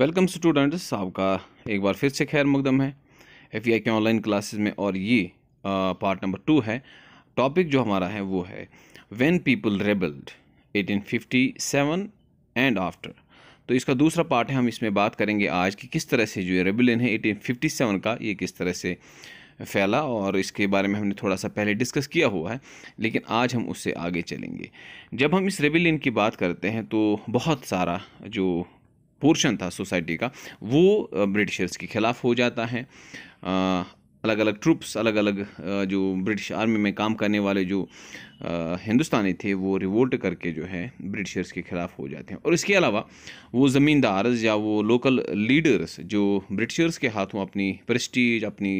welcome students आपका एक बार फिर से खैर मुकदम है एफ के ऑनलाइन क्लासेस में और ये पार्ट नंबर टू है टॉपिक जो हमारा है वो है when people rebelled 1857 and after तो इसका दूसरा पार्ट है हम इसमें बात करेंगे आज कि किस तरह से जो रेबिलियन है 1857 का ये किस तरह से फैला और इसके बारे में हमने थोड़ा सा पहले डिस्कस किया हुआ है लेकिन आज हम उससे आगे चलेंगे जब हम इस रेबिलियन की बात करते हैं तो बहुत सारा जो पोर्शन था सोसाइटी का वो ब्रिटिशर्स के ख़िलाफ़ हो जाता है अलग अलग ट्रुप्स अलग अलग जो ब्रिटिश आर्मी में काम करने वाले जो हिंदुस्तानी थे वो रिवोल्ट करके जो है ब्रिटिशर्स के ख़िलाफ़ हो जाते हैं और इसके अलावा वो ज़मींदार या वो लोकल लीडर्स जो ब्रिटिशर्स के हाथों अपनी प्रेस्टीज अपनी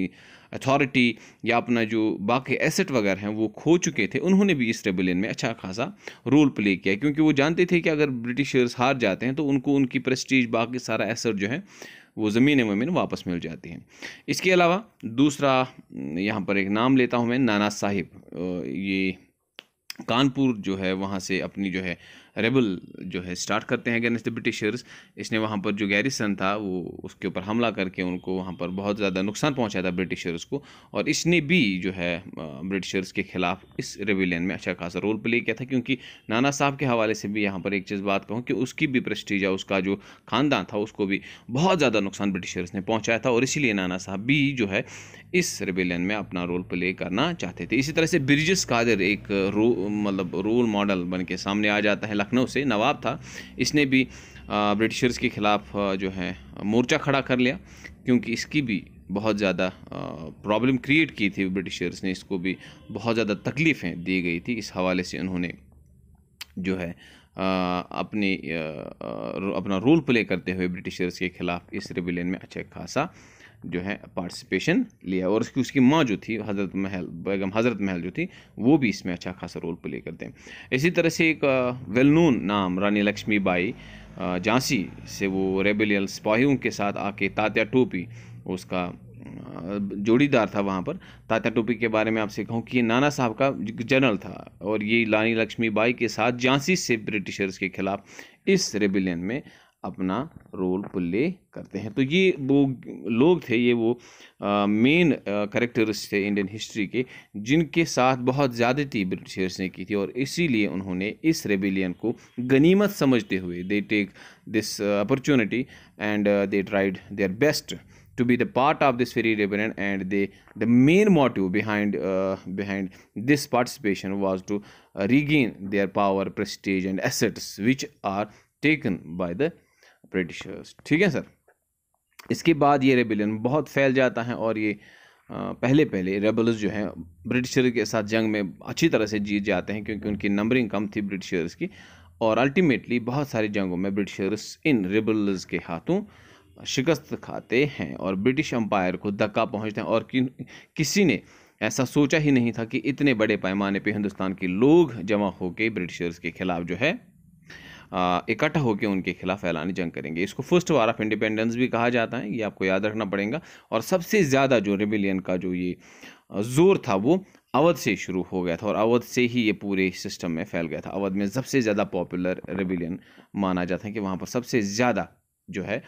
अथॉरिटी या अपना जो बाकी एसेट वगैरह हैं वो खो चुके थे उन्होंने भी इस रेबिलियन में अच्छा खासा रोल प्ले किया क्योंकि वो जानते थे कि अगर ब्रिटिशर्स हार जाते हैं तो उनको उनकी प्रेस्टीज बाकी सारा एसेट जो है वो ज़मीन वमीन वापस मिल जाती हैं इसके अलावा दूसरा यहाँ पर एक नाम लेता हूँ मैं नाना साहिब ये कानपुर जो है वहाँ से अपनी जो है रेबल जो है स्टार्ट करते हैं अगेंस्ट द ब्रिटिशर्स इसने वहाँ पर जो गैरिसन था वो उसके ऊपर हमला करके उनको वहाँ पर बहुत ज़्यादा नुकसान पहुँचाया था ब्रिटिशर्स को और इसने भी जो है ब्रिटिशर्स के ख़िलाफ़ इस रेविलियन में अच्छा खासा रोल प्ले किया था क्योंकि नाना साहब के हवाले से भी यहाँ पर एक चीज़ बात कहूँ कि उसकी भी प्रस्टीज या उसका जो ख़ानदान था उसको भी बहुत ज़्यादा नुकसान ब्रिटिशर्स ने पहुँचाया था और इसीलिए नाना साहब भी जो है इस रेविलियन में अपना रोल प्ले करना चाहते थे इसी तरह से ब्रिजिस कादर एक रो मतलब रोल मॉडल बन के सामने आ जाता है लखनऊ से नवाब था इसने भी ब्रिटिशर्स के ख़िलाफ़ जो है मोर्चा खड़ा कर लिया क्योंकि इसकी भी बहुत ज़्यादा प्रॉब्लम क्रिएट की थी ब्रिटिशर्स ने इसको भी बहुत ज़्यादा तकलीफ़ें दी गई थी इस हवाले से उन्होंने जो है अपनी अपना रोल प्ले करते हुए ब्रिटिशर्स के ख़िलाफ़ इस रिबिलियन में अच्छा खासा जो है पार्टिसिपेशन लिया और उसकी उसकी माँ जो थी हज़रत महल बेगम हज़रत महल जो थी वो भी इसमें अच्छा खासा रोल प्ले करते हैं इसी तरह से एक वेल नून नाम रानी लक्ष्मी बाई झांसी से वो रेबेलियल सिपाहियों के साथ आके तात्या टोपी उसका जोड़ीदार था वहाँ पर तात्या टोपी के बारे में आपसे कहूँ कि ये नाना साहब का जनरल था और ये लक्ष्मी बाई के साथ झांसी से ब्रिटिशर्स के खिलाफ इस रेबिलियन में अपना रोल प्ले करते हैं तो ये वो लोग थे ये वो मेन करेक्टर्स थे इंडियन हिस्ट्री के जिनके साथ बहुत ज़्यादा ज़्यादती ब्रिटिशर्स ने की थी और इसीलिए उन्होंने इस रेबिलियन को गनीमत समझते हुए they take this opportunity and they tried their best to be the part of this very rebellion and they the main motive behind behind this participation was to regain their power prestige and assets which are taken by the Britishers ठीक है sir इसके बाद ये rebellion बहुत फैल जाता है और ये पहले पहले रेबल्स जो हैं ब्रिटिशर के साथ जंग में अच्छी तरह से जीत जाते हैं क्योंकि उनकी नंबरिंग कम थी ब्रिटिशर्स की और अल्टीमेटली बहुत सारी जंगों में ब्रिटिशर्स इन रेबल्स के हाथों शिकस्त खाते हैं और ब्रिटिश अम्पायर को धक्का पहुँचते हैं और कि, किसी ने ऐसा सोचा ही नहीं था कि इतने बड़े पैमाने पर हिंदुस्तान के लोग जमा होकर ब्रिटिशर्स के खिलाफ जो है इकट्ठा होकर उनके खिलाफ ऐलानी जंग करेंगे इसको फर्स्ट वार ऑफ इंडिपेंडेंस भी कहा जाता है ये आपको याद रखना पड़ेगा और सबसे ज़्यादा जो रिबिलियन का जो ये जोर था वो अवध से शुरू हो गया था और अवध से ही ये पूरे सिस्टम में फैल गया था अवध में सबसे ज़्यादा पॉपुलर रिबिलियन माना जाता है कि वहाँ पर सबसे ज़्यादा जो है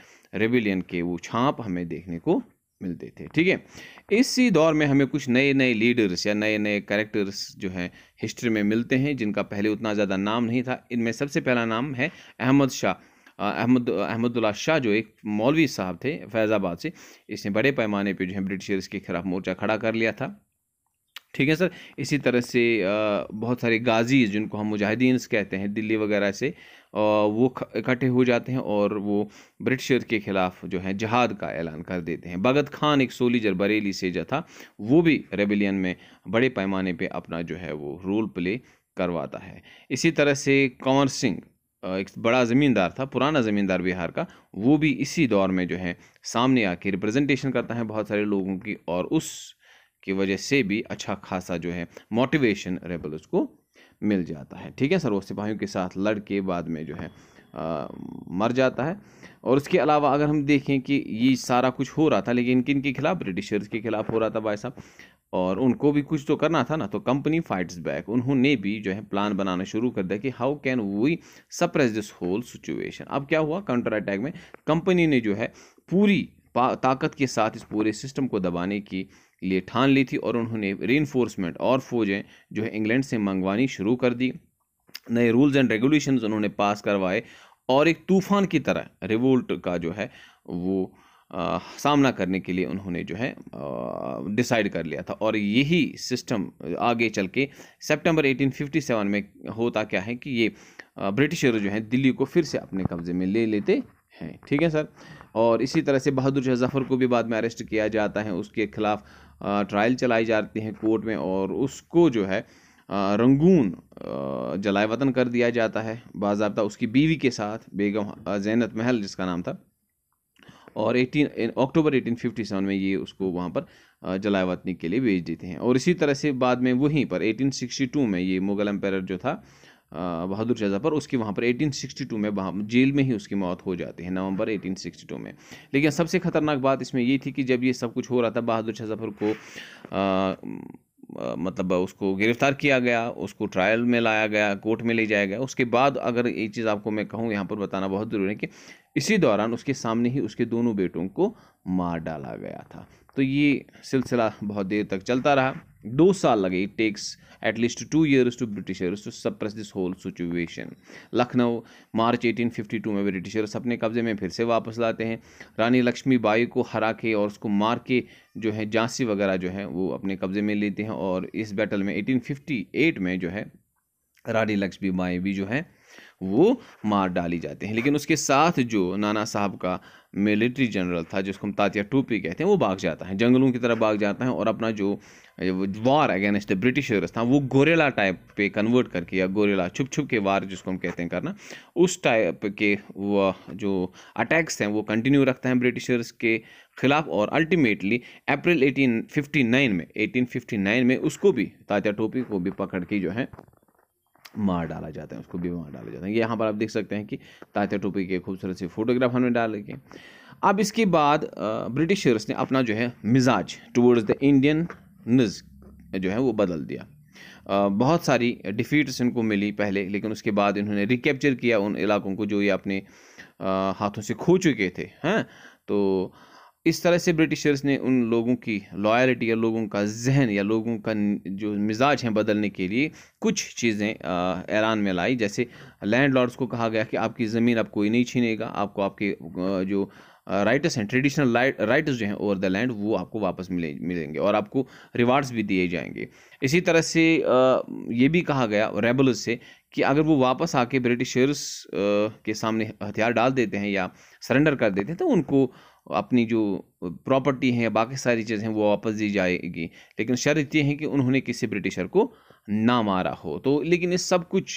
रेबिलियन के वो छाप हमें देखने को मिलते थे ठीक है इसी दौर में हमें कुछ नए नए लीडर्स या नए नए कैरेक्टर्स जो हैं हिस्ट्री में मिलते हैं जिनका पहले उतना ज़्यादा नाम नहीं था इनमें सबसे पहला नाम है अहमद शाह अहमद अहमदुल्ला शाह जो एक मौलवी साहब थे फैज़ाबाद से इसने बड़े पैमाने पे जो है ब्रिटिशर्स के खिलाफ मोर्चा खड़ा कर लिया था ठीक है सर इसी तरह से बहुत सारे गाजीज़ जिनको हम मुजाहिदीन कहते हैं दिल्ली वगैरह से वो इकट्ठे हो जाते हैं और वो ब्रिटिशर के ख़िलाफ़ जो है जहाद का ऐलान कर देते हैं भगत खान एक सोलिजर बरेली से जो वो भी रेबिलियन में बड़े पैमाने पे अपना जो है वो रोल प्ले करवाता है इसी तरह से कंवर सिंह एक बड़ा ज़मींदार था पुराना ज़मींदार बिहार का वो भी इसी दौर में जो है सामने आके रिप्रेजेंटेशन करता है बहुत सारे लोगों की और उस की वजह से भी अच्छा खासा जो है मोटिवेशन रेबल उसको मिल जाता है ठीक है सर वो सिपाहियों के साथ लड़ के बाद में जो है आ, मर जाता है और उसके अलावा अगर हम देखें कि ये सारा कुछ हो रहा था लेकिन इनके इनके खिलाफ ब्रिटिशर्स के खिलाफ हो रहा था भाई साहब और उनको भी कुछ तो करना था ना तो कंपनी फाइट्स बैक उन्होंने भी जो है प्लान बनाना शुरू कर दिया कि how can we suppress this whole situation अब क्या हुआ काउंटर अटैक में कंपनी ने जो है पूरी ताकत के साथ इस पूरे सिस्टम को दबाने की लिए ठान ली थी और उन्होंने री और फौजें जो है इंग्लैंड से मंगवानी शुरू कर दी नए रूल्स एंड रेगुलेशंस उन्होंने पास करवाए और एक तूफ़ान की तरह रिवोल्ट का जो है वो आ, सामना करने के लिए उन्होंने जो है डिसाइड कर लिया था और यही सिस्टम आगे चल के सेप्टेम्बर एटीन में होता क्या है कि ये ब्रिटिशर जो है दिल्ली को फिर से अपने कब्ज़े में ले लेते हैं ठीक है सर और इसी तरह से बहादुर शाह जफ़र को भी बाद में अरेस्ट किया जाता है उसके खिलाफ ट्रायल चलाई जाती है कोर्ट में और उसको जो है रंगून जलाए वतन कर दिया जाता है बाबा उसकी बीवी के साथ बेगम जैनत महल जिसका नाम था और 18 अक्टूबर 1857 में ये उसको वहाँ पर जलाए वतनी के लिए भेज देते हैं और इसी तरह से बाद में वहीं पर 1862 में ये मुग़ल एम्पायर जो था बहादुर जजा पर उसकी वहाँ पर 1862 में वहाँ जेल में ही उसकी मौत हो जाती है नवंबर 1862 में लेकिन सबसे ख़तरनाक बात इसमें ये थी कि जब ये सब कुछ हो रहा था बहादुर शाह जफ़र को आ, मतलब उसको गिरफ्तार किया गया उसको ट्रायल में लाया गया कोर्ट में ले जाया गया उसके बाद अगर ये चीज़ आपको मैं कहूँ यहाँ पर बताना बहुत ज़रूरी है कि इसी दौरान उसके सामने ही उसके दोनों बेटों को मार डाला गया था तो ये सिलसिला बहुत देर तक चलता रहा दो साल लगे it takes at least two years to Britishers to suppress this whole situation Lucknow March 1852 में ब्रिटिशर्स अपने कब्जे में फिर से वापस लाते हैं रानी लक्ष्मी बाई को हरा के और उसको मार के जो है झांसी वगैरह जो है वो अपने कब्जे में लेते हैं और इस बैटल में 1858 में जो है रानी लक्ष्मी बाई भी जो है वो मार डाली जाते हैं लेकिन उसके साथ जो नाना साहब का मिलिट्री जनरल था जिसको हम तातिया टोपी कहते हैं वो भाग जाता है जंगलों की तरफ भाग जाता है और अपना जो वार अगेंस्ट ब्रिटिशर्स था वो गोरेला टाइप पे कन्वर्ट करके या गोरेला छुप छुप के वार जिसको हम कहते हैं करना उस टाइप के वह जो अटैक्स हैं वो कंटिन्यू रखता है ब्रिटिशर्स के खिलाफ और अल्टीमेटली अप्रैल 1859 में 1859 में उसको भी तात्या टोपी को भी पकड़ के जो है मार डाला जाता है उसको भी मार डाला जाता है यहाँ पर आप देख सकते हैं कि तात्या टोपी के खूबसूरत सी फोटोग्राफ हमने डाल के अब इसके बाद ब्रिटिशर्स ने अपना जो है मिजाज टूवर्ड्स द इंडियन नज जो है वो बदल दिया बहुत सारी डिफीट्स इनको मिली पहले लेकिन उसके बाद इन्होंने रिकैप्चर किया उन इलाकों को जो ये अपने हाथों से खो चुके थे हैं तो इस तरह से ब्रिटिशर्स ने उन लोगों की लॉयलिटी या लोगों का जहन या लोगों का जो मिजाज हैं बदलने के लिए कुछ चीज़ें ईरान में लाई जैसे लैंड लॉर्ड्स को कहा गया कि आपकी ज़मीन आप कोई नहीं छीनेगा आपको आपके जो राइटर्स हैं ट्रेडिशनल राइटर्स जो हैं ओवर द लैंड वो आपको वापस मिले मिलेंगे और आपको रिवार्ड्स भी दिए जाएंगे इसी तरह से ये भी कहा गया रेबल्स से कि अगर वो वापस आके ब्रिटिशर्स के सामने हथियार डाल देते हैं या सरेंडर कर देते हैं तो उनको अपनी जो प्रॉपर्टी है बाकी सारी चीज़ें वो वापस दी जाएगी लेकिन शर्त ये है कि उन्होंने किसी ब्रिटिशर को ना मारा हो तो लेकिन इस सब कुछ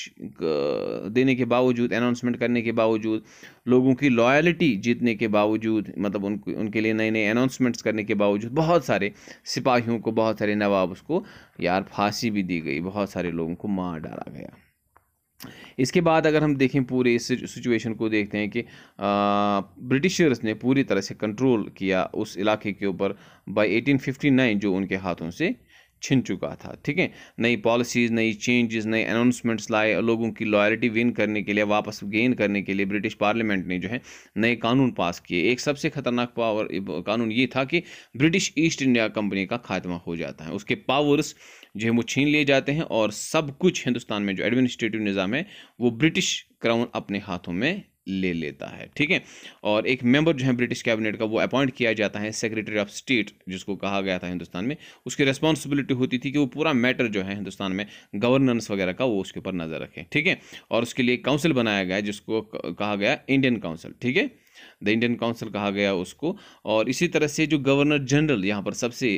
देने के बावजूद अनाउंसमेंट करने के बावजूद लोगों की लॉयलिटी जीतने के बावजूद मतलब उन उनके लिए नए नए अनाउंसमेंट्स करने के बावजूद बहुत सारे सिपाहियों को बहुत सारे नवाब उसको यार फांसी भी दी गई बहुत सारे लोगों को मार डाला गया इसके बाद अगर हम देखें पूरे इस सिचुएशन को देखते हैं कि ब्रिटिशर्स ने पूरी तरह से कंट्रोल किया उस इलाके के ऊपर बाय 1859 जो उनके हाथों से छिन चुका था ठीक है नई पॉलिसीज़ नई चेंजेस नए अनाउंसमेंट्स लाए लोगों की लॉयल्टी विन करने के लिए वापस गेन करने के लिए ब्रिटिश पार्लियामेंट ने जो है नए कानून पास किए एक सबसे खतरनाक पावर कानून ये था कि ब्रिटिश ईस्ट इंडिया कंपनी का खात्मा हो जाता है उसके पावर्स जो है वो छीन लिए जाते हैं और सब कुछ हिंदुस्तान में जो एडमिनिस्ट्रेटिव निज़ाम है वो ब्रिटिश क्राउन अपने हाथों में ले लेता है ठीक है और एक मेंबर जो है ब्रिटिश कैबिनेट का वो अपॉइंट किया जाता है सेक्रेटरी ऑफ स्टेट जिसको कहा गया था हिंदुस्तान में उसकी रिस्पॉन्सिबिलिटी होती थी कि वो पूरा मैटर जो है हिंदुस्तान में गवर्नेंस वगैरह का वो उसके ऊपर नज़र रखे ठीक है और उसके लिए काउंसिल बनाया गया जिसको कहा गया इंडियन काउंसिल ठीक है द इंडियन काउंसिल कहा गया उसको और इसी तरह से जो गवर्नर जनरल यहाँ पर सबसे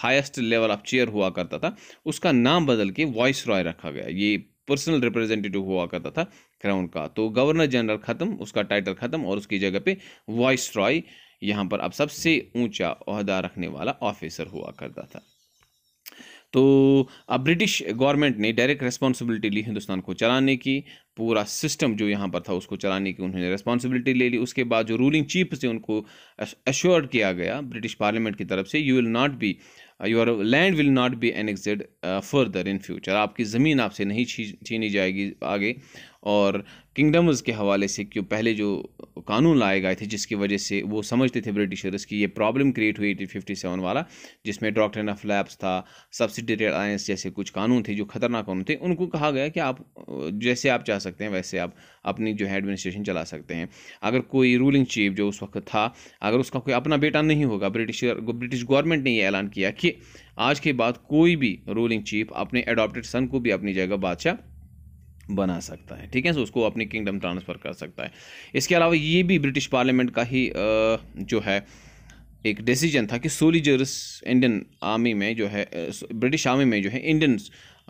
हाईएस्ट लेवल ऑफ चेयर हुआ करता था उसका नाम बदल के वॉइस रॉय रखा गया ये पर्सनल रिप्रेजेंटेटिव हुआ करता था क्राउन का तो गवर्नर जनरल ख़त्म उसका टाइटल ख़त्म और उसकी जगह पे वॉइस रॉय यहाँ पर अब सबसे ऊंचा अहदा रखने वाला ऑफिसर हुआ करता था तो अब ब्रिटिश गवर्नमेंट ने डायरेक्ट रिस्पॉन्सिबिलिटी ली हिंदुस्तान को चलाने की पूरा सिस्टम जो यहाँ पर था उसको चलाने की उन्होंने रिस्पॉन्सिबिलिटी ले ली उसके बाद जो रूलिंग चीफ थे उनको एश्योर्ड किया गया ब्रिटिश पार्लियामेंट की तरफ से you will not be your land will not be annexed further in future आपकी ज़मीन आपसे नहीं छीनी जाएगी आगे और किंगडम्स के हवाले से क्यों पहले जो कानून लाए गए थे जिसकी वजह से वो समझते थे ब्रिटिशर्स की ये प्रॉब्लम क्रिएट हुई थी फिफ्टी सेवन वाला जिसमें डॉक्टर ऑफ लैब्स था सब्सिडी अलायंस जैसे कुछ कानून थे जो खतरनाक कानून थे उनको कहा गया कि आप जैसे आप चाह सकते हैं वैसे आप अपनी जो है एडमिनिस्ट्रेशन चला सकते हैं अगर कोई रूलिंग चीफ जो उस वक्त था अगर उसका कोई अपना बेटा नहीं होगा ब्रिटिश ब्रिटिश गवर्नमेंट ने यह ऐलान किया कि आज के बाद कोई भी रूलिंग चीफ अपने एडॉप्टेड सन को भी अपनी जगह बादशाह बना सकता है ठीक है सो उसको अपनी किंगडम ट्रांसफ़र कर सकता है इसके अलावा ये भी ब्रिटिश पार्लियामेंट का ही जो है एक डिसीजन था कि सोलिजर्स इंडियन आर्मी में जो है ब्रिटिश आर्मी में जो है इंडियन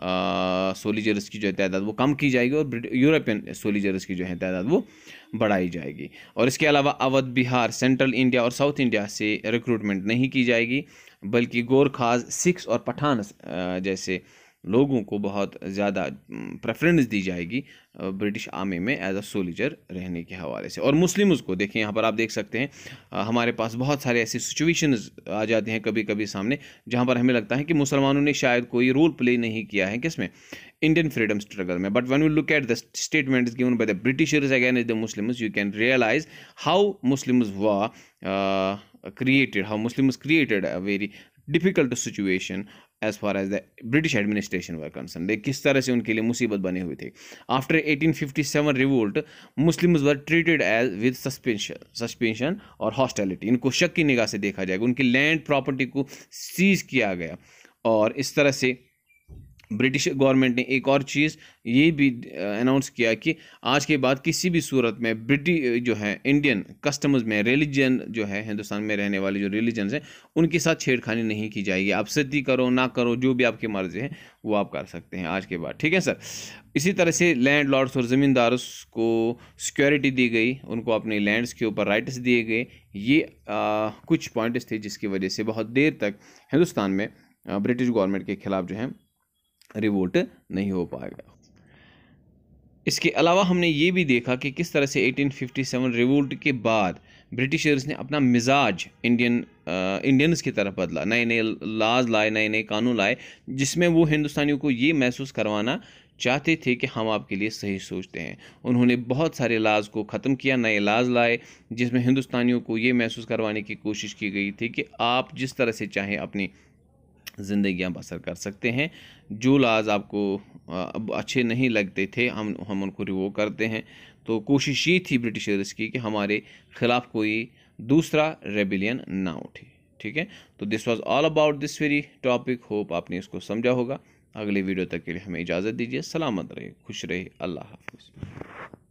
सोलिजर्स की जो है तादाद वो कम की जाएगी और यूरोपियन सोलिजर्स की जो है तादाद वो बढ़ाई जाएगी और इसके अलावा अवध बिहार सेंट्रल इंडिया और साउथ इंडिया से रिक्रूटमेंट नहीं की जाएगी बल्कि गोरखाज सिक्स और पठान जैसे लोगों को बहुत ज़्यादा प्रेफरेंस दी जाएगी ब्रिटिश आर्मी में एज अ सोल्जर रहने के हवाले से और मुस्लिम्स को देखें यहाँ पर आप देख सकते हैं हमारे पास बहुत सारे ऐसी सिचुएशन आ जाते हैं कभी कभी सामने जहाँ पर हमें लगता है कि मुसलमानों ने शायद कोई रोल प्ले नहीं किया है किसमें इंडियन फ्रीडम स्ट्रगल में but when you look at the statement given by the Britishers again the Muslims you can realise how Muslims was created how Muslim created a very difficult situation as far as the British administration were concern देख किस तरह से उनके लिए मुसीबत बने हुए थे after eighteen fifty seven revolt Muslim were treated as with suspension suspension और हॉस्टेलिटी इनको शक की निगाह से देखा जाएगा उनकी लैंड प्रॉपर्टी को सीज किया गया और इस तरह से ब्रिटिश गवर्नमेंट ने एक और चीज़ ये भी अनाउंस किया कि आज के बाद किसी भी सूरत में ब्रिटिश जो है इंडियन कस्टमर्स में रिलीजन जो है हिंदुस्तान में रहने वाले जो रिलीजन हैं उनके साथ छेड़खानी नहीं की जाएगी आप सिद्धि करो ना करो जो भी आपकी मर्ज़ी है वो आप कर सकते हैं आज के बाद ठीक है सर इसी तरह से लैंड लॉर्ड्स और ज़मींदारों को सिक्योरिटी दी गई उनको अपने लैंड्स के ऊपर राइट्स दिए गए ये आ, कुछ पॉइंट्स थे जिसकी वजह से बहुत देर तक हिंदुस्तान में ब्रिटिश गवर्नमेंट के खिलाफ जो है रिवोट नहीं हो पाएगा इसके अलावा हमने ये भी देखा कि किस तरह से 1857 रिवोल्ट के बाद ब्रिटिशर्स ने अपना मिजाज इंडियन आ, इंडियंस की तरफ बदला नए नए लाज लाए नए नए कानून लाए जिसमें वो हिंदुस्तानियों को ये महसूस करवाना चाहते थे कि हम आपके लिए सही सोचते हैं उन्होंने बहुत सारे लाज को ख़त्म किया नए लाज लाए जिसमें हिंदुस्तानियों को ये महसूस करवाने की कोशिश की गई थी कि आप जिस तरह से चाहें अपनी ज़िंदियाँ बसर कर सकते हैं जो लाज आपको अब अच्छे नहीं लगते थे हम हम उनको रिवो करते हैं तो कोशिश ये थी ब्रिटिशर्स की कि हमारे ख़िलाफ़ कोई दूसरा रेबिलियन ना उठे ठीक है तो this was all about this very topic hope आपने इसको समझा होगा अगले वीडियो तक के लिए हमें इजाज़त दीजिए सलामत रहे खुश रहे अल्लाह हाफिज़